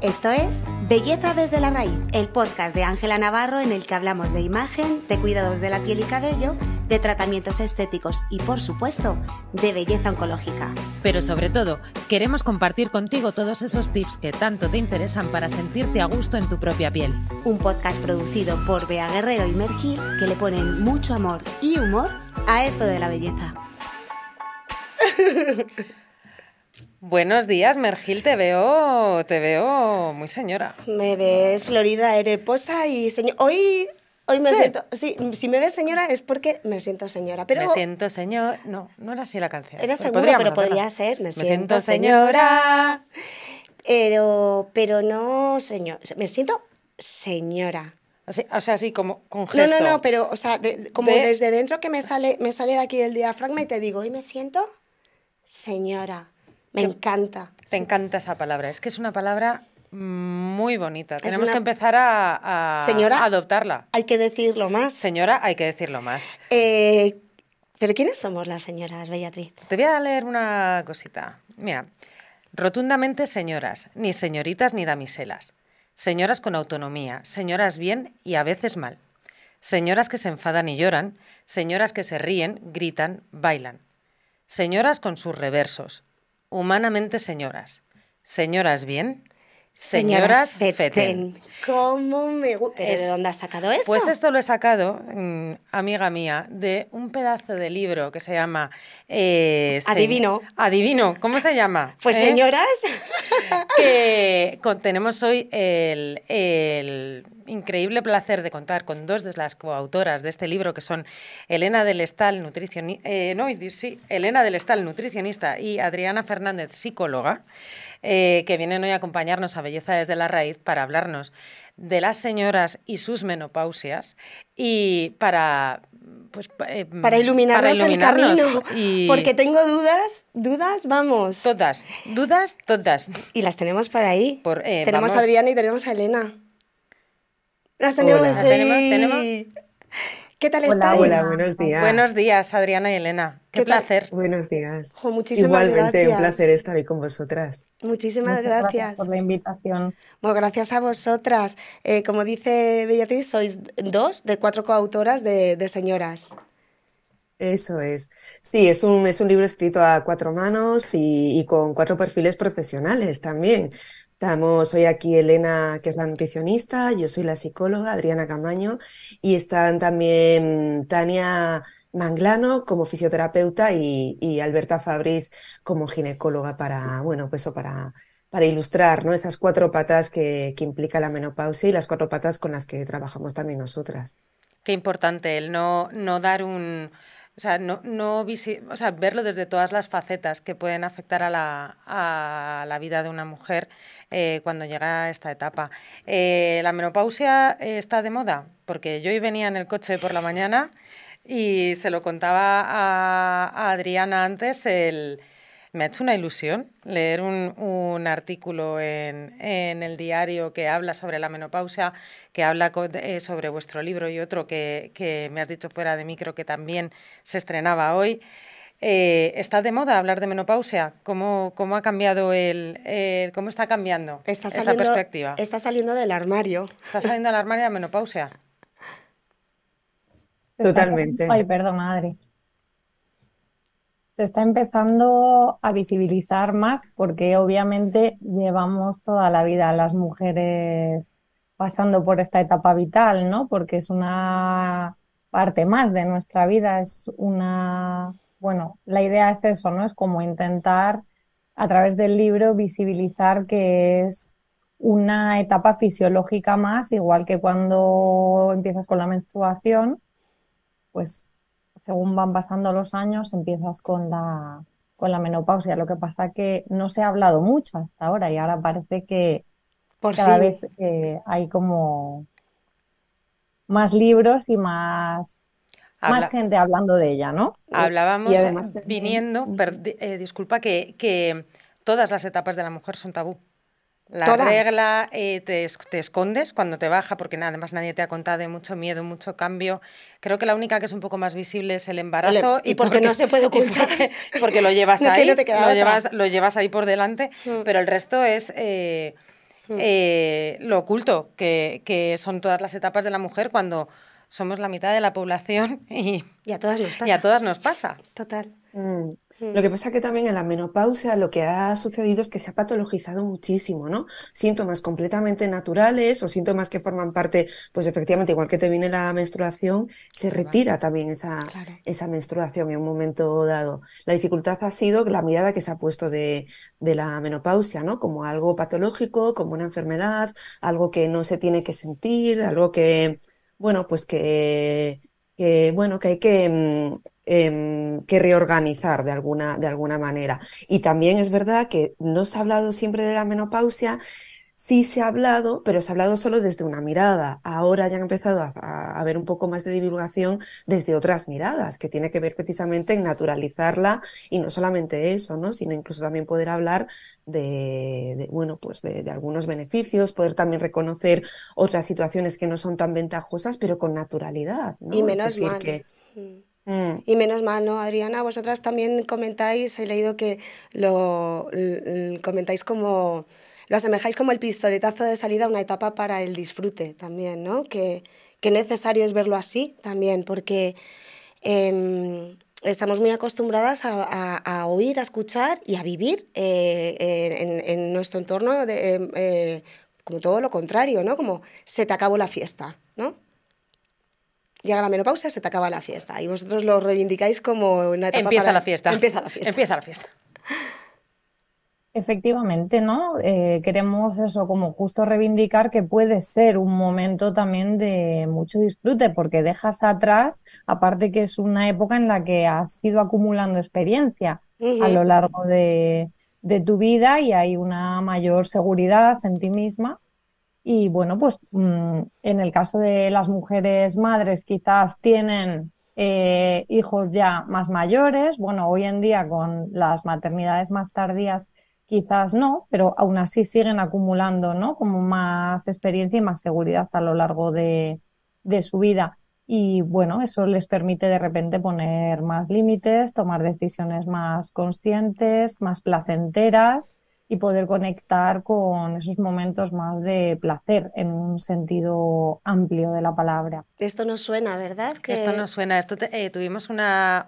Esto es Belleza desde la raíz, el podcast de Ángela Navarro en el que hablamos de imagen, de cuidados de la piel y cabello, de tratamientos estéticos y, por supuesto, de belleza oncológica. Pero sobre todo, queremos compartir contigo todos esos tips que tanto te interesan para sentirte a gusto en tu propia piel. Un podcast producido por Bea Guerrero y Mergil que le ponen mucho amor y humor a esto de la belleza. Buenos días, Mergil, te veo, te veo muy señora. Me ves florida, hereposa y señor. Hoy, hoy me siento. si me ves señora es porque me siento señora. Pero me siento señor. No, no era así la canción. Era seguro, pero podría ser. Me, siento, señora. Pero, pero no señor. Me siento señora. o sea, así como con gesto. No, no, no, pero o sea, como desde dentro que me sale, me sale de aquí el diafragma y te digo, hoy me siento señora. Me encanta. Me encanta esa palabra. Es que es una palabra muy bonita. Tenemos que empezar a, a, Señora, adoptarla. Hay que decirlo más. Señora, hay que decirlo más. Eh, Pero ¿quiénes somos las señoras, Bellatriz? Te voy a leer una cosita. Mira, rotundamente señoras, ni señoritas ni damiselas. Señoras con autonomía, señoras bien y a veces mal. Señoras que se enfadan y lloran, señoras que se ríen, gritan, bailan. Señoras con sus reversos, humanamente señoras. Señoras bien, Señoras, Señoras ¿Cómo me ¿De dónde has sacado esto? Pues esto lo he sacado, mm, amiga mía, de un pedazo de libro que se llama. Eh, adivino. Adivino, ¿cómo se llama? Pues ¿Eh? señoras. Que tenemos hoy el increíble placer de contar con dos de las coautoras de este libro, que son Elena del Estal, eh, Elena del nutricionista, y Adriana Fernández, psicóloga, eh, que vienen hoy a acompañarnos a Belleza desde la Raíz para hablarnos de las señoras y sus menopausias y para pues, eh, mm, para, iluminarnos el camino porque tengo dudas dudas vamos todas dudas todas y las tenemos para ahí eh, tenemos a Adriana y tenemos a Elena las tenemos, qué tal Hola, buenos días. Buenos días, Adriana y Elena. Qué, placer. Buenos días. Igualmente, un placer estar hoy con vosotras. Muchísimas gracias. por la invitación. gracias a vosotras. Eh, como dice Beatriz, sois dos de cuatro coautoras de, Señoras. Eso es. Sí, es un, es un libro escrito a cuatro manos y, y, con cuatro perfiles profesionales también, Estamos hoy aquí Elena, que es la nutricionista, yo soy la psicóloga, Adriana Camaño, y están también Tania Manglano como fisioterapeuta y, y Alberta Fabris como ginecóloga para, bueno, pues eso para, para ilustrar, ¿no? Esas cuatro patas que, que implica la menopausia y las cuatro patas con las que trabajamos también nosotras. Qué importante el no, no dar un, o sea, no, no verlo desde todas las facetas que pueden afectar a la, vida de una mujer eh, cuando llega a esta etapa. Eh, ¿La menopausia eh, está de moda? Porque yo hoy venía en el coche por la mañana y se lo contaba a Adriana antes el me ha hecho una ilusión leer un, un artículo en, el diario que habla sobre la menopausia, que habla eh, sobre vuestro libro y otro que, me has dicho fuera de micro que también se estrenaba hoy. Eh, ¿Está de moda hablar de menopausia? ¿Cómo, cómo ha cambiado el, cómo está cambiando esta perspectiva? Está saliendo del armario. Está saliendo del armario la menopausia. Totalmente. Ay, perdón, madre se está empezando a visibilizar más porque obviamente llevamos toda la vida las mujeres pasando por esta etapa vital, ¿no? Porque es una parte más de nuestra vida, es una, bueno, la idea es eso, ¿no? Es como intentar a través del libro visibilizar que es una etapa fisiológica más, igual que cuando empiezas con la menstruación, pues según van pasando los años, empiezas con la, con la menopausia. Lo que pasa que no se ha hablado mucho hasta ahora y ahora parece que cada vez eh, hay como más libros y más, gente hablando de ella, ¿no? Hablábamos viniendo, eh, disculpa, que, que todas las etapas de la mujer son tabú. La regla eh, te, te, escondes cuando te baja, porque nada, además nadie te ha contado de mucho miedo, mucho cambio. Creo que la única que es un poco más visible es el embarazo. y, porque, no se puede ocultar. Porque, lo llevas ahí. lo, llevas, lo, llevas, ahí por delante, mm. pero el resto es. Eh, mm. eh, lo oculto, que, que son todas las etapas de la mujer cuando somos la mitad de la población y, a todas nos pasa. todas nos pasa. Total. Mm. Lo que pasa que también en la menopausia lo que ha sucedido es que se ha patologizado muchísimo, ¿no? Síntomas completamente naturales o síntomas que forman parte, pues efectivamente, igual que te viene la menstruación, se retira también esa, esa menstruación en un momento dado. La dificultad ha sido la mirada que se ha puesto de, de la menopausia, ¿no? Como algo patológico, como una enfermedad, algo que no se tiene que sentir, algo que, bueno, pues que, que bueno, que hay que mm, Em, que reorganizar de alguna, de alguna manera. Y también es verdad que no se ha hablado siempre de la menopausia, sí se ha hablado, pero se ha hablado solo desde una mirada. Ahora ya han empezado a, haber un poco más de divulgación desde otras miradas, que tiene que ver precisamente en naturalizarla y no solamente eso, ¿no? Sino incluso también poder hablar de, bueno, pues de, algunos beneficios, poder también reconocer otras situaciones que no son tan ventajosas, pero con naturalidad, Y menos mal. Mm. Mm. Y menos mal, ¿no, Adriana? Vosotras también comentáis, he leído que lo comentáis como, lo asemejáis como el pistoletazo de salida a una etapa para el disfrute también, ¿no? Que, que necesario es verlo así también, porque em, estamos muy acostumbradas a, a, oír, a escuchar y a vivir eh, eh, en, nuestro entorno em, eh, como todo lo contrario, ¿no? Como se te acabó la fiesta, ¿no? llega la menopausia, se te acaba la fiesta. Y vosotros lo reivindicáis como una etapa Empieza la fiesta. Empieza la fiesta. Empieza la fiesta. Efectivamente, ¿no? Eh, queremos eso, como justo reivindicar que puede ser un momento también de mucho disfrute, porque dejas atrás, aparte que es una época en la que has ido acumulando experiencia a lo largo de, tu vida y hay una mayor seguridad en ti misma y bueno, pues mm, en el caso de las mujeres madres quizás tienen eh, hijos ya más mayores, bueno, hoy en día con las maternidades más tardías quizás no, pero aún así siguen acumulando, ¿no? Como más experiencia y más seguridad a lo largo de su vida. Y bueno, eso les permite de repente poner más límites, tomar decisiones más conscientes, más placenteras y poder conectar con esos momentos más de placer en un sentido amplio de la palabra. Esto nos suena, ¿verdad? Esto nos suena. Esto eh, tuvimos una,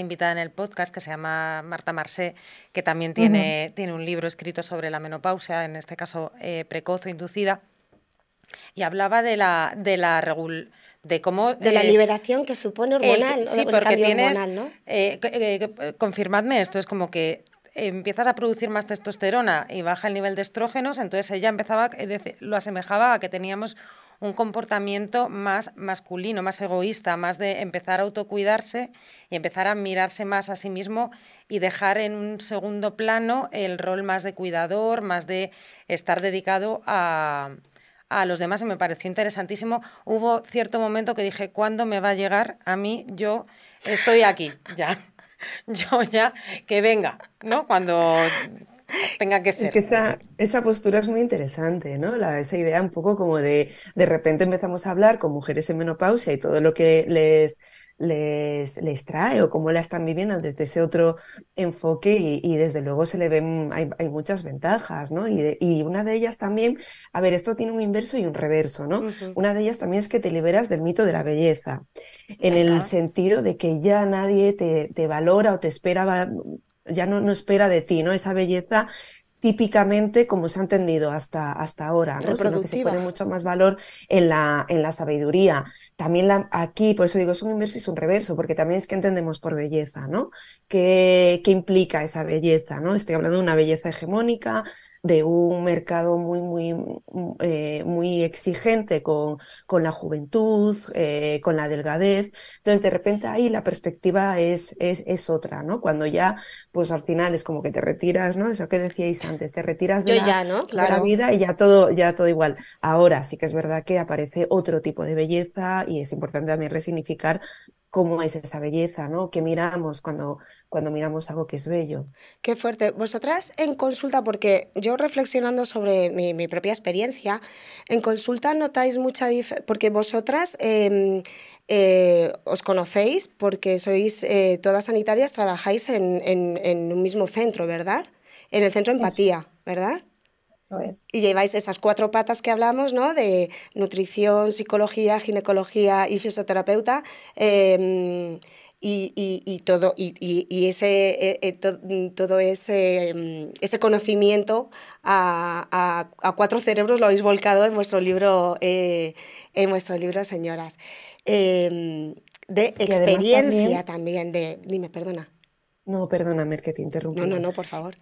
invitada en el podcast que se llama Marta Marsé, que también tiene, tiene un libro escrito sobre la menopausia, en este caso eh, precoz o inducida, y hablaba de la, de la de cómo de la eh, liberación que supone hormonal sí porque tienes hormonal, ¿no? confirmadme esto es como que empiezas a producir más testosterona y baja el nivel de estrógenos, entonces ella empezaba, lo asemejaba a que teníamos un comportamiento más masculino, más egoísta, más de empezar a autocuidarse y empezar a mirarse más a sí mismo y dejar en un segundo plano el rol más de cuidador, más de estar dedicado a, a los demás y me pareció interesantísimo. Hubo cierto momento que dije, ¿cuándo me va a llegar a mí? Yo estoy aquí, ya. yo ya que venga, ¿no? Cuando tenga que ser. Que esa, esa, postura es muy interesante, ¿no? La, esa idea un poco como de de repente empezamos a hablar con mujeres en menopausia y todo lo que les les, les trae o cómo la están viviendo desde ese otro enfoque y, y desde luego se le ven, hay, hay muchas ventajas, ¿no? Y, y, una de ellas también, a ver, esto tiene un inverso y un reverso, ¿no? Una de ellas también es que te liberas del mito de la belleza, en el sentido de que ya nadie te, te valora o te espera ya no, no, espera de ti, ¿no? Esa belleza típicamente como se ha entendido hasta, hasta ahora, ¿no? Sino que se pone mucho más valor en la, en la sabiduría. También la, aquí, por eso digo, es un inverso y es un reverso, porque también es que entendemos por belleza, ¿no? ¿Qué, qué implica esa belleza, ¿no? Estoy hablando de una belleza hegemónica, de un mercado muy, muy, mm, eh, muy exigente con, con la juventud, eh, con la delgadez. Entonces, de repente ahí la perspectiva es, es, otra, ¿no? Cuando ya, pues al final es como que te retiras, ¿no? Eso que decíais antes, te retiras de, la, la vida y ya todo, ya todo igual. Ahora sí que es verdad que aparece otro tipo de belleza y es importante también resignificar cómo es esa belleza, ¿no? ¿Qué miramos cuando, cuando miramos algo que es bello? Qué fuerte. Vosotras en consulta, porque yo reflexionando sobre mi, propia experiencia, en consulta notáis mucha diferencia, porque vosotras em, eh, os conocéis, porque sois eh, todas sanitarias, trabajáis en, en, en, un mismo centro, ¿verdad? En el centro Empatía, ¿verdad? Y lleváis esas cuatro patas que hablamos, ¿no? De nutrición, psicología, ginecología y fisioterapeuta. Em, y, todo, y, ese, e, e, todo ese, em, conocimiento a, cuatro cerebros lo habéis volcado en vuestro libro, eh, en libro Señoras. Em, de experiencia también, de... Dime, perdona. No, perdóname que te interrumpa. No, no, no, por favor.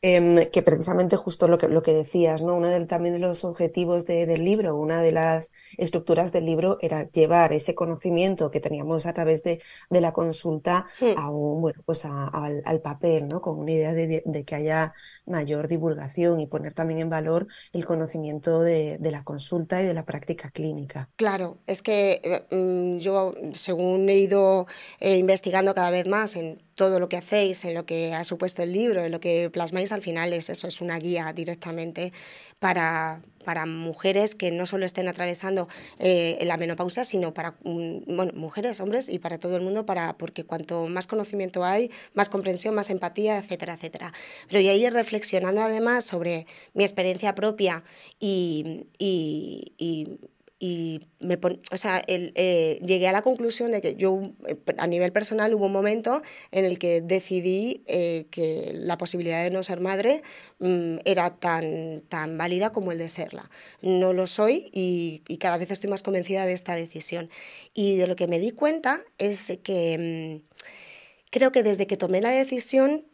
Em, que precisamente justo lo que, lo que decías, ¿no? Uno de, también de los objetivos de, del libro, una de las estructuras del libro era llevar ese conocimiento que teníamos a través de, la consulta hmm. a bueno, pues al, papel, ¿no? Con una idea de, que haya mayor divulgación y poner también en valor el conocimiento de, la consulta y de la práctica clínica. Claro, es que eh, mm, yo, según he ido eh, investigando cada vez más en todo lo que hacéis, en lo que ha supuesto el libro, en lo que plasmáis al final es eso, es una guía directamente para, para mujeres que no solo estén atravesando eh, la menopausia, sino para mm, mujeres, hombres y para todo el mundo, para, porque cuanto más conocimiento hay, más comprensión, más empatía, etcétera, etcétera. Pero y ahí reflexionando además sobre mi experiencia propia y y me o sea, el, eh, llegué a la conclusión de que yo eh, a nivel personal hubo un momento en el que decidí eh, que la posibilidad de no ser madre mm, era tan, tan válida como el de serla. No lo soy y, y, cada vez estoy más convencida de esta decisión. Y de lo que me di cuenta es que mm, creo que desde que tomé la decisión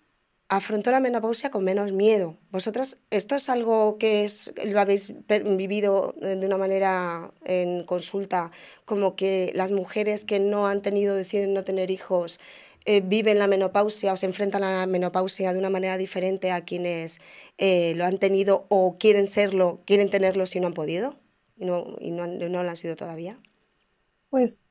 afrontó la menopausia con menos miedo. Vosotros, ¿esto es algo que es, lo habéis vivido de una manera en consulta, como que las mujeres que no han tenido, deciden no tener hijos, eh, viven la menopausia o se enfrentan a la menopausia de una manera diferente a quienes eh, lo han tenido o quieren serlo, quieren tenerlo si no han podido y no, no, no lo han sido todavía? Pues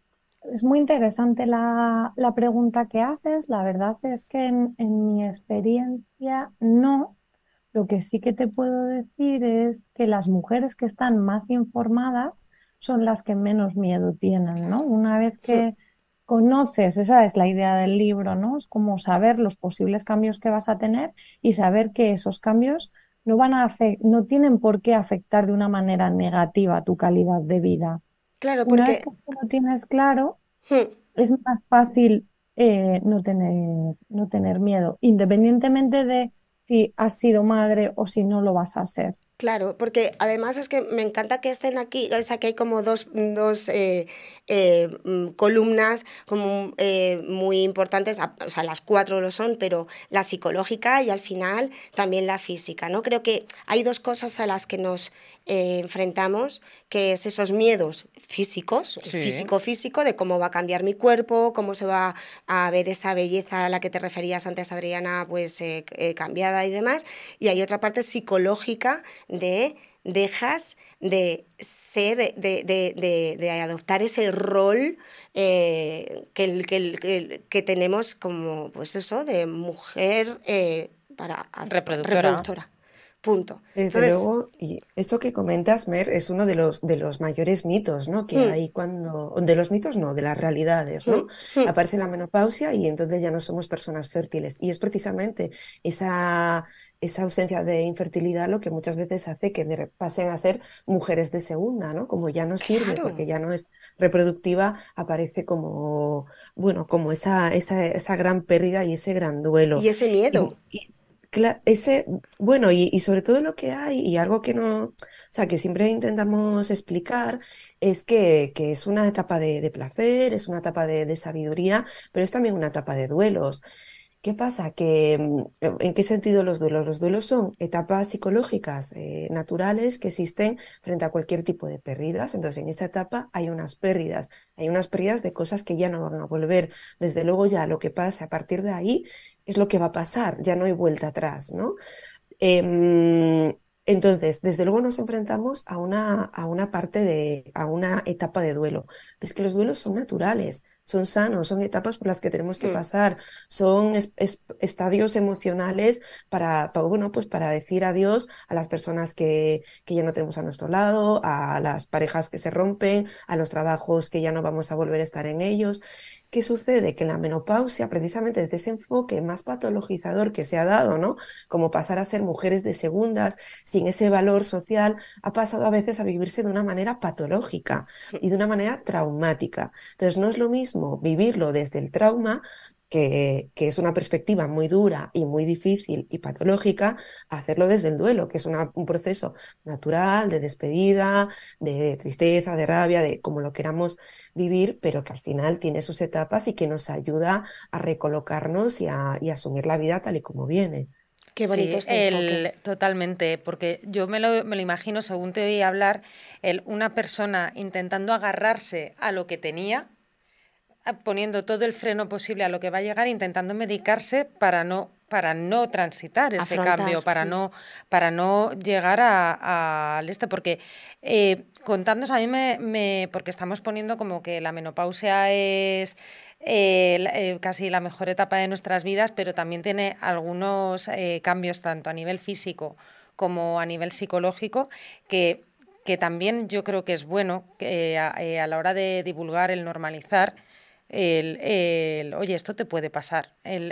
es muy interesante la, pregunta que haces. La verdad es que en, mi experiencia no. Lo que sí que te puedo decir es que las mujeres que están más informadas son las que menos miedo tienen, ¿no? Una vez que conoces, esa es la idea del libro, ¿no? Es como saber los posibles cambios que vas a tener y saber que esos cambios no van a no tienen por qué afectar de una manera negativa tu calidad de vida. Claro, porque... Una vez que lo tienes claro, hmm. es más fácil eh, no, tener, no tener miedo, independientemente de si has sido madre o si no lo vas a ser. Claro, porque además es que me encanta que estén aquí, o sea, que hay como dos, eh, eh, mm, columnas como, eh, muy importantes, o sea, las cuatro lo son, pero la psicológica y al final también la física, ¿no? Creo que hay dos cosas a las que nos enfrentamos, que es esos miedos físicos, físico-físico, de cómo va a cambiar mi cuerpo, cómo se va a ver esa belleza a la que te referías antes, Adriana, pues cambiada y demás, y hay otra parte psicológica, de dejas de ser, de, de, de, adoptar ese rol eh, que, que, que, tenemos como, pues eso, de mujer eh, para reproductora. Punto. Desde luego, y esto que comentas, Mer, es uno de los, de los mayores mitos, ¿no? Que hmm. hay cuando, de los mitos no, de las realidades, ¿no? Hmm. Hmm. Aparece la menopausia y entonces ya no somos personas fértiles. Y es precisamente esa, esa ausencia de infertilidad lo que muchas veces hace que pasen a ser mujeres de segunda, ¿no? Como ya no sirve, porque ya no es reproductiva, aparece como, bueno, como esa, esa, esa gran pérdida y ese gran duelo. Y ese miedo ese, bueno, y, y, sobre todo lo que hay, y algo que no, o sea, que siempre intentamos explicar, es que, que es una etapa de, de, placer, es una etapa de, de sabiduría, pero es también una etapa de duelos. ¿Qué pasa? Que, mm, ¿En qué sentido los duelos? Los duelos son etapas psicológicas eh, naturales que existen frente a cualquier tipo de pérdidas. Entonces, en esta etapa hay unas pérdidas, hay unas pérdidas de cosas que ya no van a volver. Desde luego ya lo que pasa a partir de ahí es lo que va a pasar, ya no hay vuelta atrás, ¿no? Em, entonces, desde luego nos enfrentamos a una, a una parte de, a una etapa de duelo. es que los duelos son naturales son sanos, son etapas por las que tenemos que mm. pasar, son estadios emocionales para, para, bueno, pues para decir adiós a las personas que, que ya no tenemos a nuestro lado, a las parejas que se rompen, a los trabajos que ya no vamos a volver a estar en ellos. ¿Qué sucede? Que la menopausia, precisamente desde ese enfoque más patologizador que se ha dado, ¿no? Como pasar a ser mujeres de segundas, sin ese valor social, ha pasado a veces a vivirse de una manera patológica y de una manera traumática. Entonces, no es lo mismo vivirlo desde el trauma que, es una perspectiva muy dura y muy difícil y patológica, hacerlo desde el duelo, que es un proceso natural de despedida, de tristeza, de rabia, de como lo queramos vivir, pero que al final tiene sus etapas y que nos ayuda a recolocarnos y a, asumir la vida tal y como viene. Qué bonito sí, este el, Totalmente, porque yo me lo, imagino, según te oí hablar, una persona intentando agarrarse a lo que tenía, poniendo todo el freno posible a lo que va a llegar, intentando medicarse para no para no transitar ese cambio, para no, para no llegar al este, porque eh, a mí me, porque estamos poniendo como que la menopausia es eh, eh, casi la mejor etapa de nuestras vidas, pero también tiene algunos eh, cambios tanto a nivel físico como a nivel psicológico que, también yo creo que es bueno a, la hora de divulgar el normalizar el, oye, esto te puede pasar. El,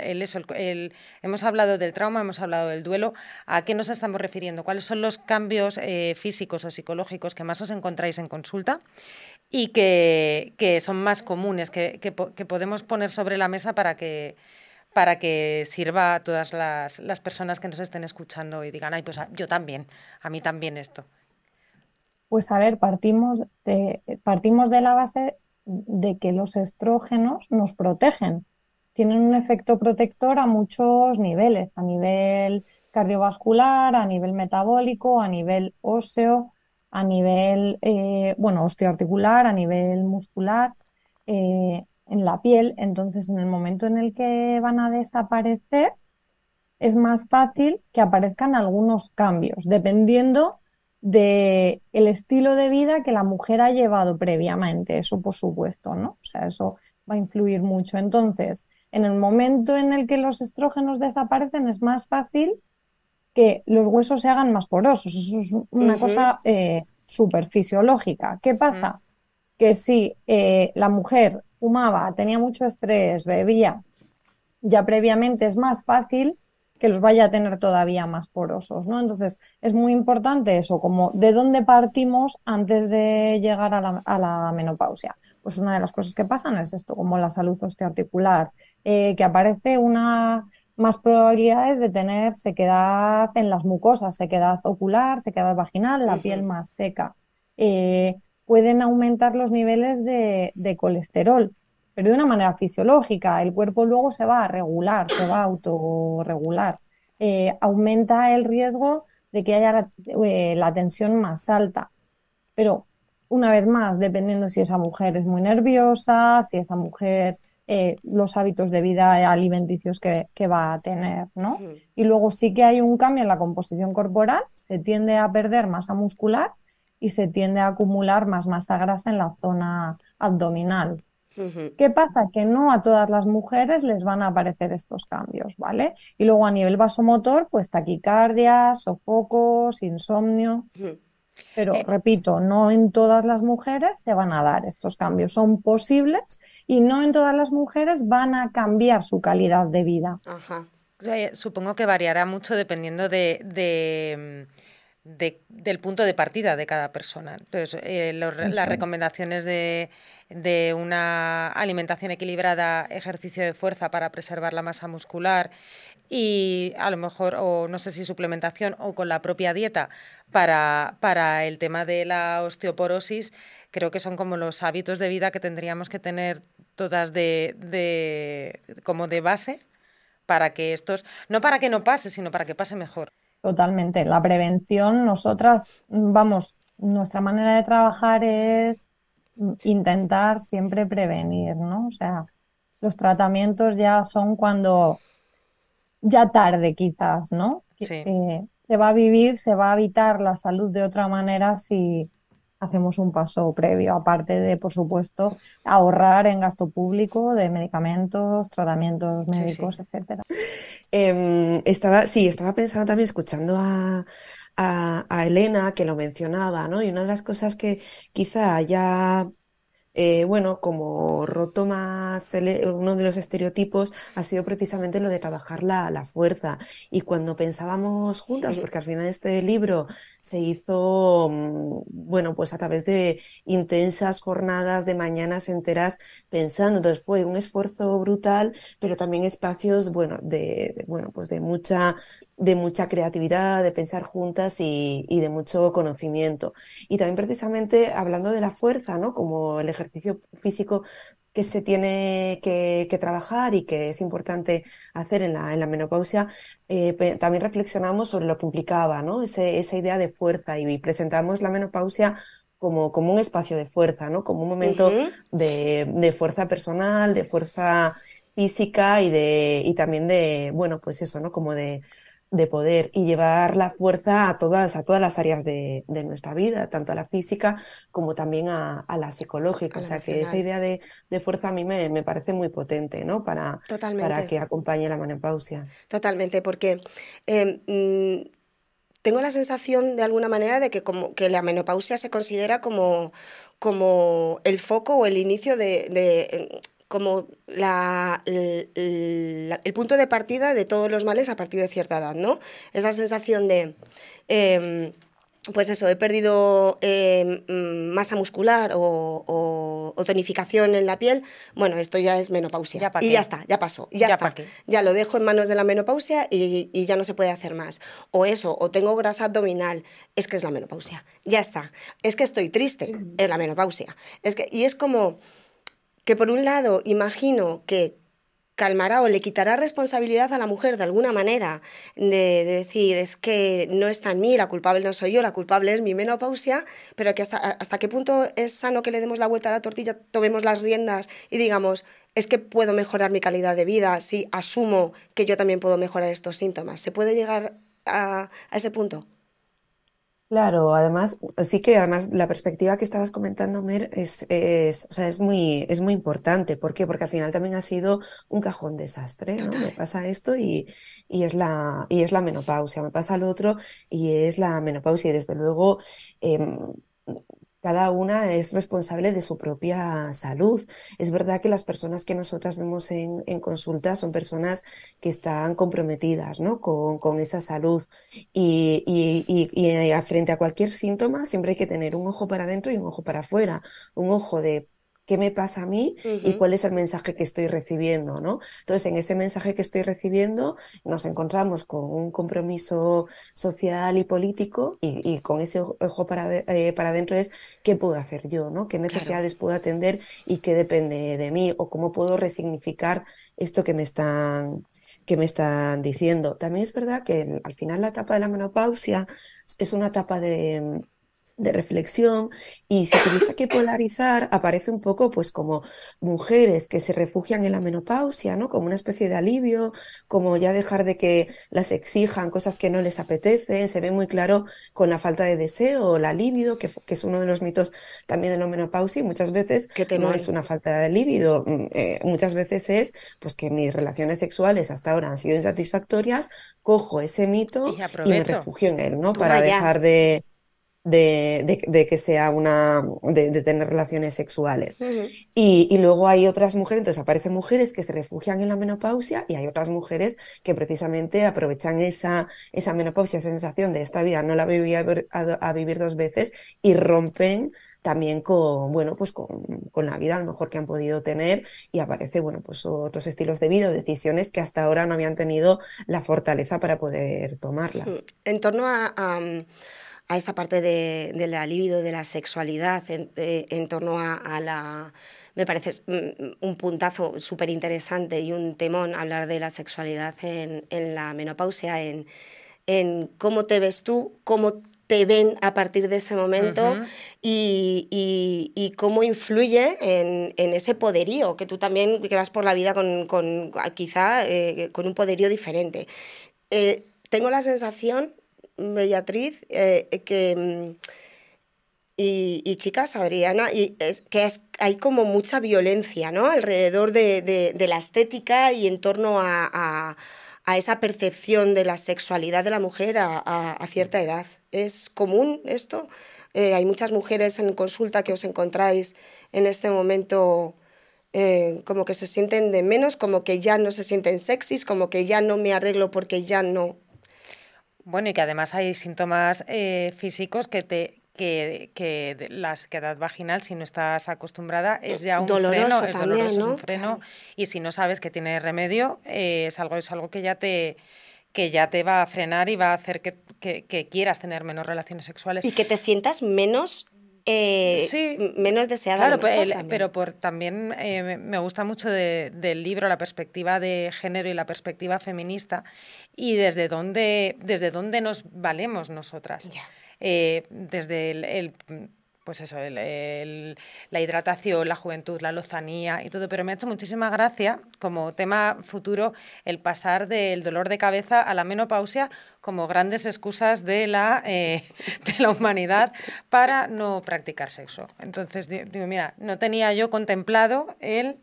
hemos hablado del trauma, hemos hablado del duelo. ¿A qué nos estamos refiriendo? ¿Cuáles son los cambios eh, físicos o psicológicos que más os encontráis en consulta? y que, son más comunes, que, podemos poner sobre la mesa para que, para que sirva a todas las, las, personas que nos estén escuchando y digan, ay, pues yo también, a mí también esto. Pues a ver, partimos de, partimos de la base de que los estrógenos nos protegen. Tienen un efecto protector a muchos niveles, a nivel cardiovascular, a nivel metabólico, a nivel óseo, a nivel, eh, bueno, osteoarticular, a nivel muscular, eh, en la piel. Entonces, en el momento en el que van a desaparecer, es más fácil que aparezcan algunos cambios, dependiendo de el estilo de vida que la mujer ha llevado previamente, eso por supuesto, ¿no? O sea, eso va a influir mucho. Entonces, en el momento en el que los estrógenos desaparecen es más fácil que los huesos se hagan más porosos. Eso es una cosa eh, superfisiológica. fisiológica. ¿Qué pasa? Mm. Que si eh, la mujer fumaba, tenía mucho estrés, bebía, ya previamente es más fácil que los vaya a tener todavía más porosos, ¿no? Entonces, es muy importante eso, como de dónde partimos antes de llegar a la, menopausia. Pues una de las cosas que pasan es esto, como la salud osteoarticular, eh, que aparece una más probabilidades de tener sequedad en las mucosas, sequedad ocular, sequedad vaginal, la piel más seca. Eh, pueden aumentar los niveles de colesterol, pero de una manera fisiológica. El cuerpo luego se va a regular, se va a autorregular. Eh, aumenta el riesgo de que haya eh, la tensión más alta. Pero, una vez más, dependiendo si esa mujer es muy nerviosa, si esa mujer eh, los hábitos de vida alimenticios que, va a tener, ¿no? Y luego sí que hay un cambio en la composición corporal, se tiende a perder masa muscular y se tiende a acumular más masa grasa en la zona abdominal. ¿Qué pasa? Que no a todas las mujeres les van a aparecer estos cambios, ¿vale? Y luego a nivel vasomotor, pues taquicardias, sofocos, insomnio. Pero eh. repito, no en todas las mujeres se van a dar estos cambios. Son posibles y no en todas las mujeres van a cambiar su calidad de vida. Ajá. supongo que variará mucho dependiendo de del punto de partida de cada persona. Entonces, eh, las recomendaciones de, de, una alimentación equilibrada, ejercicio de fuerza para preservar la masa muscular y a lo mejor, o no sé si suplementación o con la propia dieta para, para el tema de la osteoporosis, creo que son como los hábitos de vida que tendríamos que tener todas de, de como de base para que estos, no para que no pase, sino para que pase mejor. Totalmente. La prevención, nosotras, vamos, nuestra manera de trabajar es intentar siempre prevenir, ¿no? O sea, los tratamientos ya son cuando ya tarde quizás, ¿no? Eh, se va a vivir, se va a evitar la salud de otra manera si, hacemos un paso previo, aparte de, por supuesto, ahorrar en gasto público de medicamentos, tratamientos médicos, etcétera. Em, estaba, sí, estaba pensando también escuchando a, a, Elena que lo mencionaba, ¿no? Y una de las cosas que quizá haya eh, bueno, como roto más uno de los estereotipos ha sido precisamente lo de trabajar la, la fuerza. Y cuando pensábamos juntas, porque al final este libro se hizo, mm, bueno, pues a través de intensas jornadas de mañanas enteras pensando. Entonces fue un esfuerzo brutal, pero también espacios, bueno, de, bueno, pues de mucha, de mucha creatividad, de pensar juntas y, de mucho conocimiento. Y también precisamente hablando de la fuerza, ¿no? Como el ejercicio físico que se tiene que, trabajar y que es importante hacer en la, en la menopausia, eh, también reflexionamos sobre lo que implicaba ¿no? esa idea de fuerza y, presentamos la menopausia como, como, un espacio de fuerza, ¿no? como un momento de, de, fuerza personal, de fuerza física y, de, y también de, bueno, pues eso, ¿no? como de, de poder y llevar la fuerza a todas, a todas las áreas de, nuestra vida, tanto a la física como también a, la psicológica. o sea, que esa idea de, fuerza a mí me, parece muy potente, ¿no? Para, para que acompañe la menopausia. Totalmente, porque em, mm, tengo la sensación de alguna manera de que, como, que la menopausia se considera como, como el foco o el inicio de, como la, el punto de partida de todos los males a partir de cierta edad, ¿no? Esa sensación de... Em, pues eso, he perdido eh, mm, masa muscular o, o, tonificación en la piel, bueno, esto ya es menopausia. y ya está, ya pasó, ya, ya está. Ya lo dejo en manos de la menopausia y, y, ya no se puede hacer más. O eso, o tengo grasa abdominal, es que es la menopausia, ya está. Es que estoy triste, es la menopausia. Es que, y es como que por un lado imagino que calmará o le quitará responsabilidad a la mujer de alguna manera, de, decir, es que no está en mí, la culpable no soy yo, la culpable es mi menopausia, pero que hasta, qué punto es sano que le demos la vuelta a la tortilla, tomemos las riendas y digamos, es que puedo mejorar mi calidad de vida si asumo que yo también puedo mejorar estos síntomas. ¿Se puede llegar a ese punto? Claro, además, sí que además la perspectiva que estabas comentando, Mer, es, es, o sea, es, muy, es muy importante. ¿Por qué? Porque al final también ha sido un cajón desastre, ¿no? Me pasa esto y, y, es la, y es la menopausia, me pasa lo otro y es la menopausia. Y desde luego, eh, cada una es responsable de su propia salud. Es verdad que las personas que nosotras vemos en, consulta son personas que están comprometidas ¿no? con, con, esa salud y, y, y, y, eh, frente a cualquier síntoma siempre hay que tener un ojo para adentro y un ojo para afuera, un ojo de qué me pasa a mí y cuál es el mensaje que estoy recibiendo, ¿no? Entonces, en ese mensaje que estoy recibiendo, nos encontramos con un compromiso social y político y, con ese ojo para, eh, para adentro es qué puedo hacer yo, ¿no? ¿Qué necesidades puedo atender y qué depende de mí o cómo puedo resignificar esto que me están que me están diciendo. También es verdad que al final la etapa de la menopausia es una etapa de, de reflexión y si tuviese que polarizar aparece un poco pues como mujeres que se refugian en la menopausia, ¿no? Como una especie de alivio, como ya dejar de que las exijan cosas que no les apetecen, se ve muy claro con la falta de deseo o la libido, que, es uno de los mitos también de la menopausia y muchas veces que no es una falta de libido, mm, eh, muchas veces es pues que mis relaciones sexuales hasta ahora han sido insatisfactorias, cojo ese mito y, me refugio en él, ¿no? Para dejar de de, de, que sea una de, tener relaciones sexuales y, luego hay otras mujeres entonces aparecen mujeres que se refugian en la menopausia y hay otras mujeres que precisamente aprovechan esa esa menopausia esa sensación de esta vida no la vivía a, vivir dos veces y rompen también con, bueno, pues con, con, la vida a lo mejor que han podido tener y aparece, bueno, pues otros estilos de vida decisiones que hasta ahora no habían tenido la fortaleza para poder tomarlas. Hmm. En torno a a esta parte de, de la libido, de la sexualidad en, eh, torno a, la... Me parece mm, mm, un puntazo súper interesante y un temón hablar de la sexualidad en, la menopausia, en, en cómo te ves tú, cómo te ven a partir de ese momento y, cómo influye en, ese poderío, que tú también que vas por la vida con, quizá eh, con un poderío diferente. Eh, tengo la sensación Bellatriz eh, que, mm, y, y, chicas, Adriana, y es, que es, hay como mucha violencia ¿no? alrededor de, la estética y en torno a, esa percepción de la sexualidad de la mujer a, cierta mm. edad. ¿Es común esto? Eh, hay muchas mujeres en consulta que os encontráis en este momento eh, como que se sienten de menos, como que ya no se sienten sexys, como que ya no me arreglo porque ya no bueno, y que además hay síntomas eh, físicos que te que, que la sequedad vaginal, si no estás acostumbrada, es ya un doloroso freno, es ¿no? Y si no sabes que tiene remedio, eh, es algo, es algo que ya te que ya te va a frenar y va a hacer que quieras tener menos relaciones sexuales. Y que te sientas menos eh, sí. menos deseada. pero, por, también eh, me gusta mucho del libro la perspectiva de género y la perspectiva feminista y desde dónde, desde dónde nos valemos nosotras. Eh, desde el pues eso, la hidratación, la juventud, la lozanía y todo. Pero me ha hecho muchísima gracia como tema futuro el pasar del dolor de cabeza a la menopausia como grandes excusas de la, eh, de la humanidad para no practicar sexo. Entonces, digo, mira, no tenía yo contemplado el...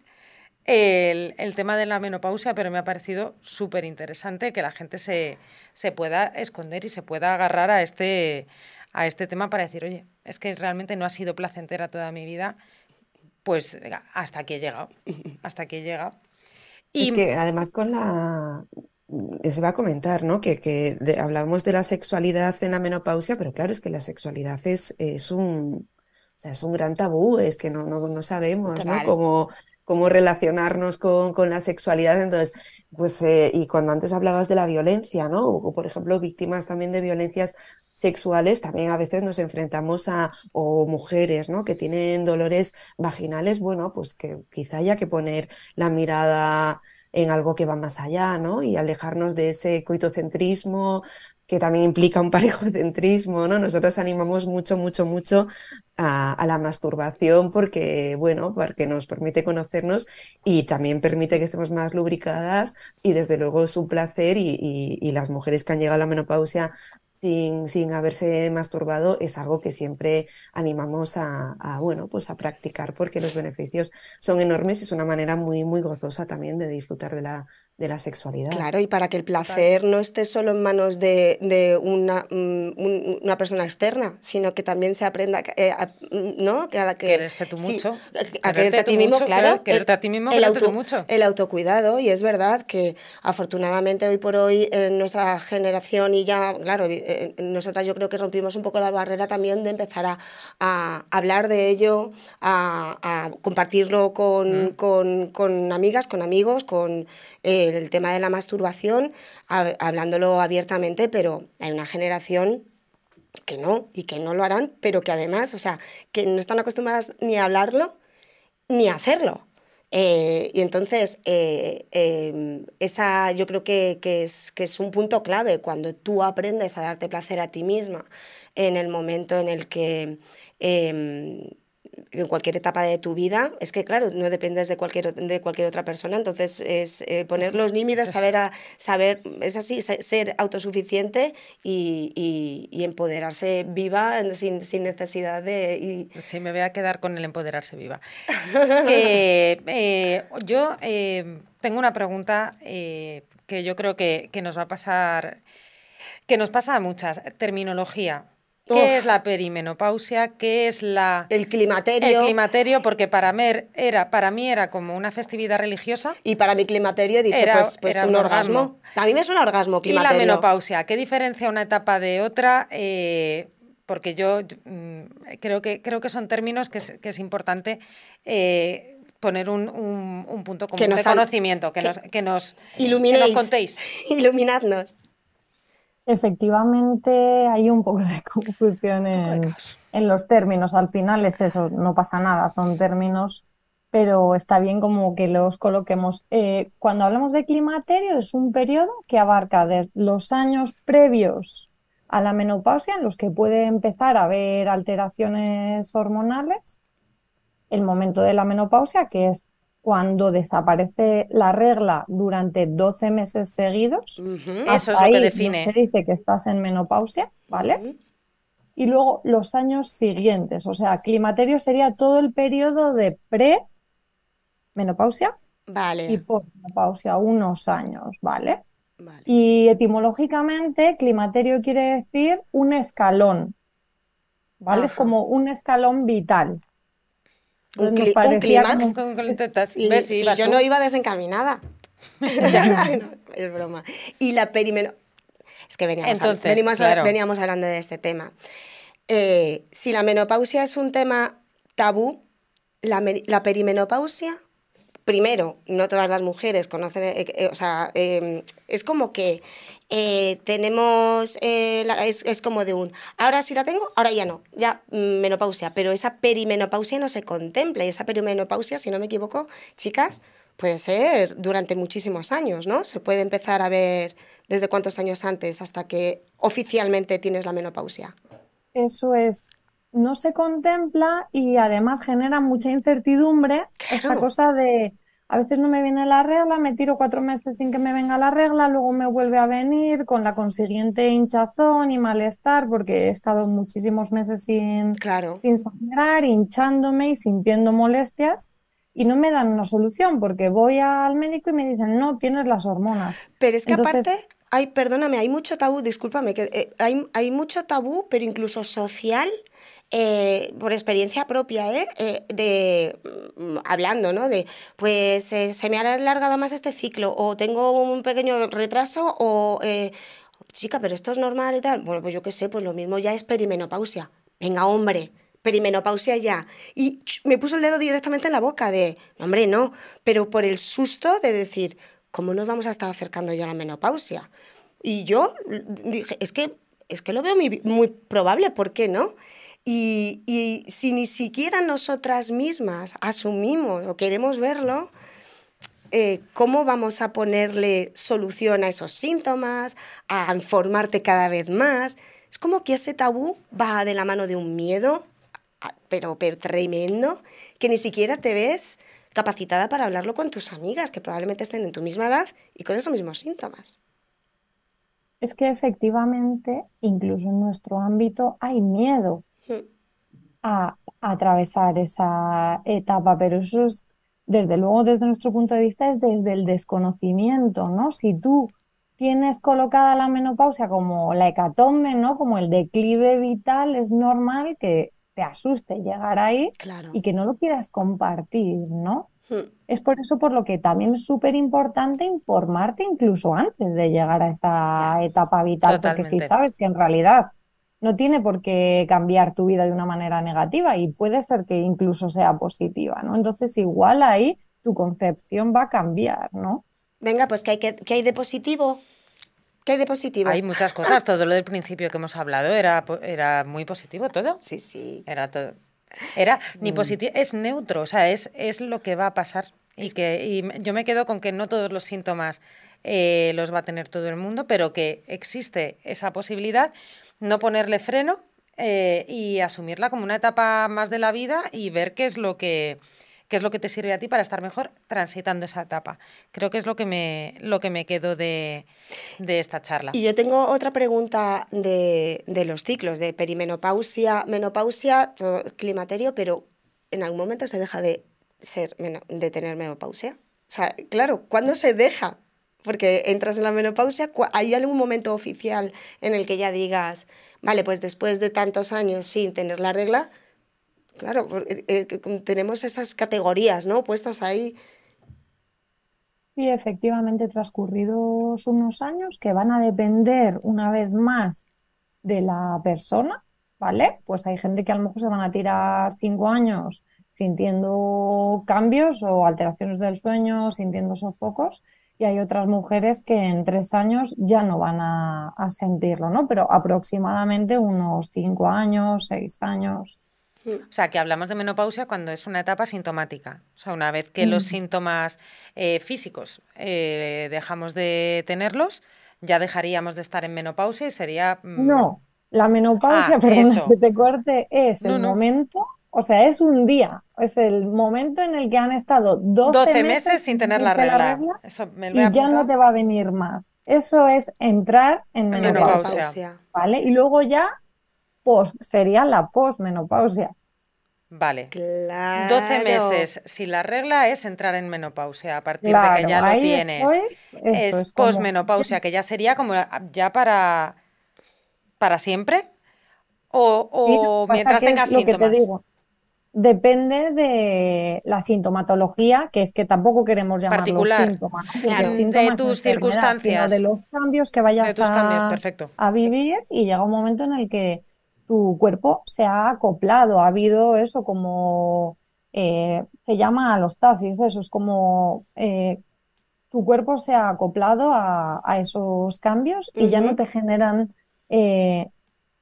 El, el, tema de la menopausia, pero me ha parecido súper interesante que la gente se, se, pueda esconder y se pueda agarrar a este, a este tema para decir, oye, es que realmente no ha sido placentera toda mi vida, pues hasta que he llegado, hasta que he llegado. Y... Es que además con la... Eh, se va a comentar, ¿no? Que, que de, hablamos de la sexualidad en la menopausia, pero claro, es que la sexualidad es, es un... O sea, es un gran tabú, es que no, no, sabemos, ¿no? cómo relacionarnos con, la sexualidad. Entonces, pues, eh, y cuando antes hablabas de la violencia, ¿no? O, por ejemplo, víctimas también de violencias sexuales, también a veces nos enfrentamos a, mujeres, ¿no? Que tienen dolores vaginales, bueno, pues que quizá haya que poner la mirada en algo que va más allá, ¿no? Y alejarnos de ese coitocentrismo, que también implica un parejocentrismo, ¿no? Nosotras animamos mucho, mucho, mucho a, la masturbación porque, bueno, porque nos permite conocernos y también permite que estemos más lubricadas y desde luego es un placer y, y las mujeres que han llegado a la menopausia sin, sin haberse masturbado es algo que siempre animamos a, a, bueno, pues a practicar porque los beneficios son enormes es una manera muy, muy gozosa también de disfrutar de la de la sexualidad. Claro, y para que el placer no esté solo en manos de, una, mm, una, persona externa, sino que también se aprenda eh, a, mm, ¿no? Que, quererse tú mucho. a, quererte, a ti mismo, claro. Quererte a ti mismo, el, autocuidado, y es verdad que afortunadamente hoy por hoy en eh, nuestra generación y ya, claro, eh, nosotras yo creo que rompimos un poco la barrera también de empezar a, a hablar de ello, a, compartirlo con, mm. con, con, amigas, con amigos, con el tema de la masturbación, hablándolo abiertamente, pero hay una generación que no y que no lo harán, pero que además, o sea, que no están acostumbradas ni a hablarlo ni a hacerlo. Eh, y entonces, eh, em, esa yo creo que, es, que es un punto clave cuando tú aprendes a darte placer a ti misma en el momento en el que em, en cualquier etapa de tu vida, es que claro, no dependes de cualquier, de cualquier otra persona, entonces es eh, poner los límites, saber, saber, es así, ser autosuficiente y, empoderarse viva sin, necesidad de... Sí, me voy a quedar con el empoderarse viva. Eh, yo eh, tengo una pregunta que yo creo que, que nos va a pasar, que nos pasa a muchas, terminología. ¿Qué es la perimenopausia? ¿Qué es la... El climaterio. El climaterio, porque para mí era, como una festividad religiosa. Y para mi climaterio he dicho, pues, pues un, orgasmo. A mí me un orgasmo climaterio. Y la menopausia, ¿qué diferencia una etapa de otra? Eh, porque yo, mm, creo, que, creo que son términos que es, importante... Eh, poner un, punto común de conocimiento, que, nos, que nos contéis. Iluminadnos. Efectivamente, hay un poco de confusión en, los términos. Al final es eso, no pasa nada, son términos, pero está bien como que los coloquemos. Eh, cuando hablamos de climaterio, es un periodo que abarca de los años previos a la menopausia, en los que puede empezar a haber alteraciones hormonales, el momento de la menopausia, que es cuando desaparece la regla durante 12 meses seguidos. Eso es lo que define. se dice que estás en menopausia, ¿vale? Y luego los años siguientes, o sea, climaterio sería todo el periodo de pre-menopausia y post-menopausia, unos años, ¿vale? Y etimológicamente, climaterio quiere decir un escalón, ¿vale? Es como un escalón vital un, clímax. yo no iba desencaminada. es broma. Y la perimeno... Es que veníamos, veníamos hablando de este tema. Eh, si la menopausia es un tema tabú, la, perimenopausia, primero, no todas las mujeres conocen, eh, eh, o sea, em, es como que eh, tenemos, eh, es, como de un, ahora sí la tengo, ahora ya no, ya menopausia, pero esa perimenopausia no se contempla y esa perimenopausia, si no me equivoco, chicas, puede ser durante muchísimos años, ¿no? Se puede empezar a ver desde cuántos años antes hasta que oficialmente tienes la menopausia. Eso es, no se contempla y además genera mucha incertidumbre es esta cosa de a veces no me viene la regla, me tiro cuatro meses sin que me venga la regla, luego me vuelve a venir con la consiguiente hinchazón y malestar, porque he estado muchísimos meses sin, sin sangrar, hinchándome y sintiendo molestias y no me dan una solución porque voy al médico y me dicen, no, tienes las hormonas. Pero es que aparte, hay, perdóname, hay mucho tabú, discúlpame, que eh, hay, hay, mucho tabú, pero incluso social. Eh, por experiencia propia, eh, eh de, mm, hablando, ¿no? De, pues se me ha alargado más este ciclo, o tengo un pequeño retraso, o, chica, pero esto es normal y tal. Bueno, pues yo qué sé, pues lo mismo ya es perimenopausia. Venga, hombre, perimenopausia ya. Y me puso el dedo directamente en la boca de, hombre, no, pero por el susto de decir, ¿cómo nos vamos a estar acercando ya a la menopausia? Y yo dije, es que, es que lo veo muy, probable, ¿por qué no? Y, si ni siquiera nosotras mismas asumimos o queremos verlo, eh, ¿cómo vamos a ponerle solución a esos síntomas, a informarte cada vez más? Es como que ese tabú va de la mano de un miedo Ah, pero, pero tremendo, que ni siquiera te ves capacitada para hablarlo con tus amigas, que probablemente estén en tu misma edad y con esos mismos síntomas. Es que efectivamente, incluso en nuestro ámbito, hay miedo hmm. a, atravesar esa etapa, pero eso es, desde luego, desde nuestro punto de vista, es desde el desconocimiento, ¿no? Si tú tienes colocada la menopausia como la hecatombe, ¿no? Como el declive vital, es normal que te asuste llegar ahí y que no lo quieras compartir, ¿no? Hmm. Es por eso por lo que también es súper importante informarte incluso antes de llegar a esa etapa vital, porque si sabes que en realidad no tiene por qué cambiar tu vida de una manera negativa y puede ser que incluso sea positiva, ¿no? Entonces igual ahí tu concepción va a cambiar, ¿no? Venga, pues que hay, que, qué hay de positivo? ¿Qué hay de positivo? Hay muchas cosas. Todo lo del principio que hemos hablado era, era muy positivo, todo. Sí, sí. Era todo. Era ni mm. positivo, es neutro, o sea, es, es lo que va a pasar. Y, que, yo me quedo con que no todos los síntomas eh, los va a tener todo el mundo, pero que existe esa posibilidad, no ponerle freno eh, y asumirla como una etapa más de la vida y ver qué es lo que, qué es lo que te sirve a ti para estar mejor transitando esa etapa. Creo que es lo que me, lo que me quedo de, de esta charla. Y yo tengo otra pregunta de, de los ciclos, de perimenopausia, menopausia, climaterio, pero en algún momento se deja de, ser, de tener menopausia. O sea, claro, ¿cuándo se deja? porque entras en la menopausia, ¿hay algún momento oficial en el que ya digas, vale, pues después de tantos años sin tener la regla, Claro, eh, eh, tenemos esas categorías, ¿no? Puestas ahí. Y efectivamente, transcurridos unos años que van a depender una vez más de la persona, ¿vale? Pues hay gente que a lo mejor se van a tirar cinco años sintiendo cambios o alteraciones del sueño, sintiendo sofocos, y hay otras mujeres que en tres años ya no van a, a sentirlo, ¿no? Pero aproximadamente unos cinco años, seis años. Mm. O sea, que hablamos de menopausia cuando es una etapa sintomática. O sea, una vez que los mm. síntomas eh, físicos eh, dejamos de tenerlos, ya dejaríamos de estar en menopausia y sería... Mm, no, la menopausia, por ah, perdón que te corte, es el momento, o sea, es un día, es el momento en el que han estado 12, meses, sin tener la regla, y ya no te va a venir más. Eso es entrar en menopausia, ¿vale? Y luego ya post sería la posmenopausia. Vale. 12 meses. Si la regla es entrar en menopausia a partir de que ya lo tienes. Es, posmenopausia, que ya sería como ya para, para siempre o, mientras tengas síntomas. Depende de la sintomatología, que es que tampoco queremos llamarlo Particular. síntomas. de tus circunstancias. De los cambios que vayas a vivir y llega un momento en el que tu cuerpo se ha acoplado, ha habido eso como, eh, se llama alostasis, eso es como eh, tu cuerpo se ha acoplado a, esos cambios y ya no te generan eh,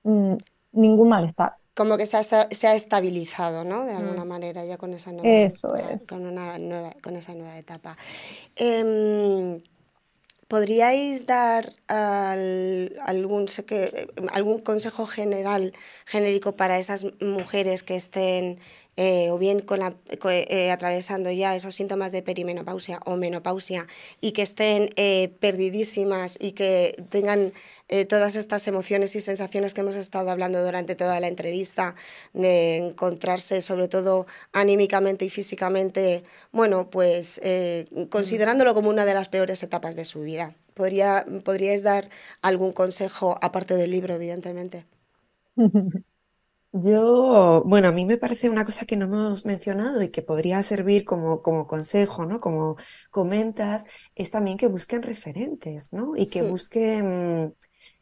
mm, ningún malestar. Como que se ha, se ha, estabilizado, ¿no? De alguna mm. manera, ya con esa nueva, Eso es. con, esa nueva etapa. Em, ¿Podríais dar algún, algún consejo general, genérico para esas mujeres que estén eh, o bien con la, eh, atravesando ya esos síntomas de perimenopausia o menopausia y que estén eh, perdidísimas y que tengan todas estas emociones y sensaciones que hemos estado hablando durante toda la entrevista, de encontrarse sobre todo anímicamente y físicamente, bueno, pues considerándolo como una de las peores etapas de su vida. ¿Podría, ¿Podríais dar algún consejo, aparte del libro, evidentemente? Yo, bueno, a mí me parece una cosa que no hemos mencionado y que podría servir como, como consejo, ¿no? Como comentas, es también que busquen referentes, ¿no? Y que busquen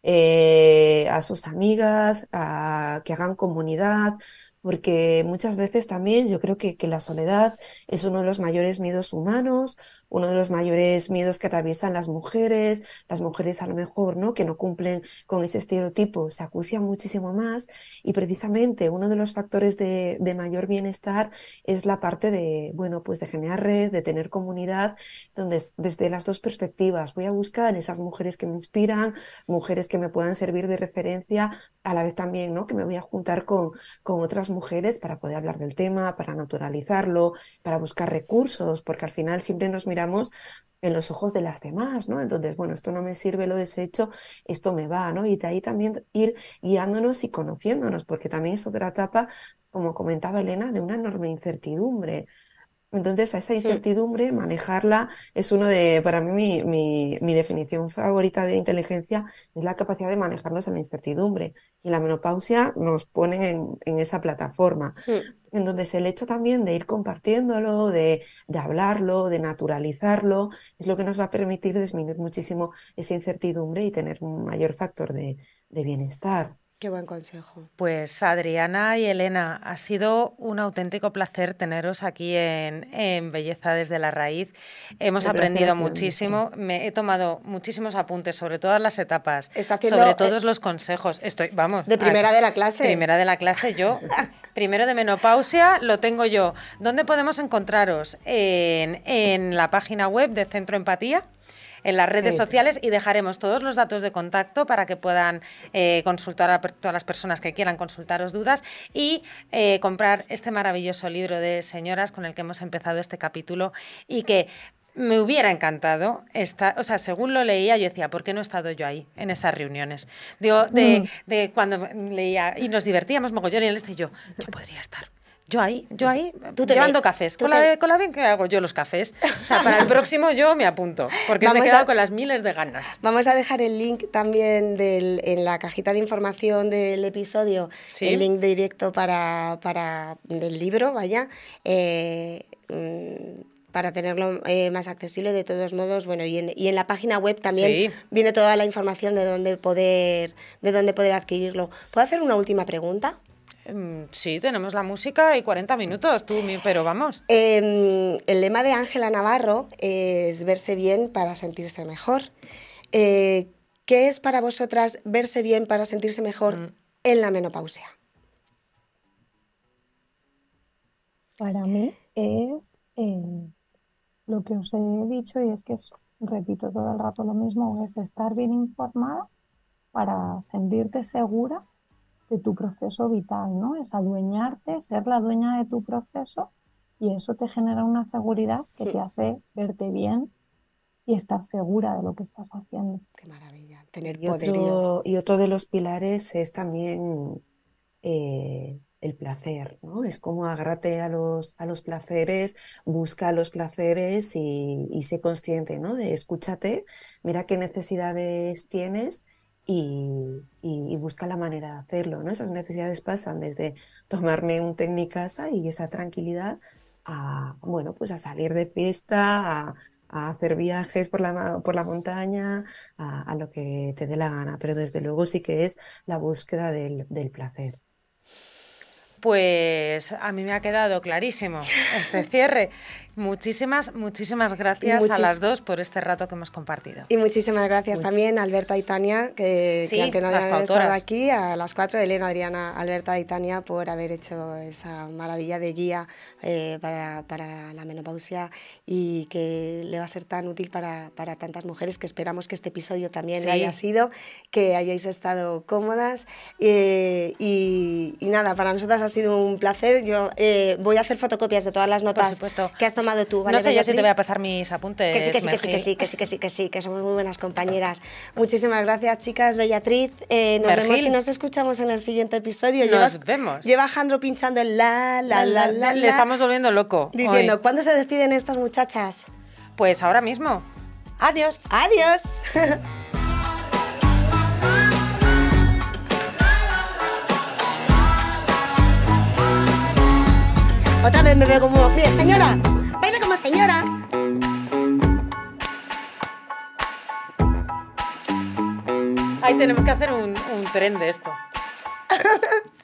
eh, a sus amigas, a, que hagan comunidad, porque muchas veces también yo creo que, la soledad es uno de los mayores miedos humanos uno de los mayores miedos que atraviesan las mujeres, las mujeres a lo mejor, ¿no? Que no cumplen con ese estereotipo, se acucia muchísimo más y precisamente uno de los factores de, de mayor bienestar es la parte de, bueno, pues de generar red, de tener comunidad, donde desde las dos perspectivas voy a buscar esas mujeres que me inspiran, mujeres que me puedan servir de referencia, a la vez también, ¿no? Que me voy a juntar con, con otras mujeres para poder hablar del tema, para naturalizarlo, para buscar recursos, porque al final siempre nos miramos en los ojos de las demás, ¿no? Entonces, bueno, esto no me sirve, lo desecho, esto me va, ¿no? Y de ahí también ir guiándonos y conociéndonos, porque también es otra etapa, como comentaba Elena, de una enorme incertidumbre. Entonces, a esa incertidumbre, manejarla es uno de, para mí, mi, mi, definición favorita de inteligencia es la capacidad de manejarnos en la incertidumbre y la menopausia nos pone en, esa plataforma. Mm. en donde es el hecho también de ir compartiéndolo, de, hablarlo, de naturalizarlo, es lo que nos va a permitir disminuir muchísimo esa incertidumbre y tener un mayor factor de, de bienestar. Qué buen consejo. Pues Adriana y Elena, ha sido un auténtico placer teneros aquí en, Belleza desde la Raíz. Hemos aprendido muchísimo. Me he tomado muchísimos apuntes sobre todas las etapas, sobre eh, todos los consejos. Estoy, vamos. De primera de la clase. Primera de la clase, yo. primero de menopausia lo tengo yo. ¿Dónde podemos encontraros? En, en la página web de Centro Empatía en las redes sociales y dejaremos todos los datos de contacto para que puedan eh, consultar a todas las personas que quieran consultaros dudas y eh, comprar este maravilloso libro de señoras con el que hemos empezado este capítulo y que me hubiera encantado estar, o sea, según lo leía, yo decía, ¿por qué no he estado yo ahí en esas reuniones? Digo, de, mm. de cuando leía y nos divertíamos mogollón y él este yo, yo podría estar, yo ahí, yo ahí, ¿Tú te llevando cafés. con, la de, con, la bien que hago yo los cafés. O sea, para el próximo yo me apunto, porque me he quedado con las miles de ganas. Vamos a dejar el link también en la cajita de información del episodio, el link directo para, para del libro, vaya. Eh, mm, para tenerlo eh, más accesible de todos modos bueno y en, y en la página web también viene toda la información de dónde poder de dónde poder adquirirlo puedo hacer una última pregunta Mm, sí, tenemos la música y 40 minutos, tú, pero vamos. Em, el lema de Ángela Navarro es verse bien para sentirse mejor. Eh, ¿Qué es para vosotras verse bien para sentirse mejor mm. en la menopausia? Para mí es em, lo que os he dicho y es que repito todo el rato lo mismo, es estar bien informada para sentirte segura tu proceso vital, ¿no? Es adueñarte, ser la dueña de tu proceso y eso te genera una seguridad que te mm. hace verte bien y estar segura de lo que estás haciendo. Qué maravilla, y otro, de los pilares es también eh, el placer, ¿no? Es como agrate a los, a los placeres, busca los placeres y, sé consciente, ¿no? De escúchate, mira qué necesidades tienes y, busca la manera de hacerlo. ¿no? Esas necesidades pasan desde tomarme un té en mi casa y esa tranquilidad a, bueno, pues a salir de fiesta, a, hacer viajes por la, por la montaña, a, lo que te dé la gana. Pero desde luego sí que es la búsqueda del placer pues a mí me ha quedado clarísimo este cierre. Muchísimas, muchísimas gracias a las dos por este rato que hemos compartido. Y muchísimas gracias también a Alberta y Tania, que, que aunque no hayan estado aquí, a las cuatro, Elena, Adriana, Alberta y Tania, por haber hecho esa maravilla de guía eh, para, la menopausia y que le va a ser tan útil para, tantas mujeres que esperamos que este episodio también haya sido, que hayáis estado cómodas. Eh, y, y nada, para nosotras ha ha sido un placer. Yo eh, voy a hacer fotocopias de todas las notas que has tomado tú. no sé yo si te voy a pasar mis apuntes. Que sí, que sí, que sí, que sí, que sí, que sí, somos muy buenas compañeras. Muchísimas gracias, chicas. Bellatriz, eh, nos vemos y nos escuchamos en el siguiente episodio. Nos vemos. Lleva Jandro pinchando el la, la, la, la, Le estamos volviendo loco. Diciendo, ¿cuándo se despiden estas muchachas? Pues ahora mismo. Adiós. Adiós. Otra vez me veo como fiel. Señora, baila como señora. Ahí tenemos que hacer un, un tren de esto.